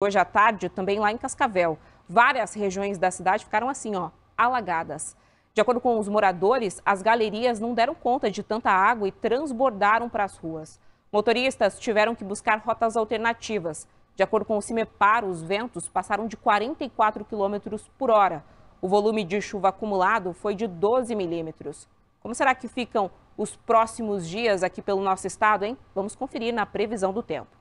hoje à tarde, também lá em Cascavel. Várias regiões da cidade ficaram assim, ó, alagadas. De acordo com os moradores, as galerias não deram conta de tanta água e transbordaram para as ruas. Motoristas tiveram que buscar rotas alternativas. De acordo com o CIMEPAR, os ventos passaram de 44 km por hora. O volume de chuva acumulado foi de 12 milímetros. Como será que ficam os próximos dias aqui pelo nosso estado, hein? Vamos conferir na previsão do tempo.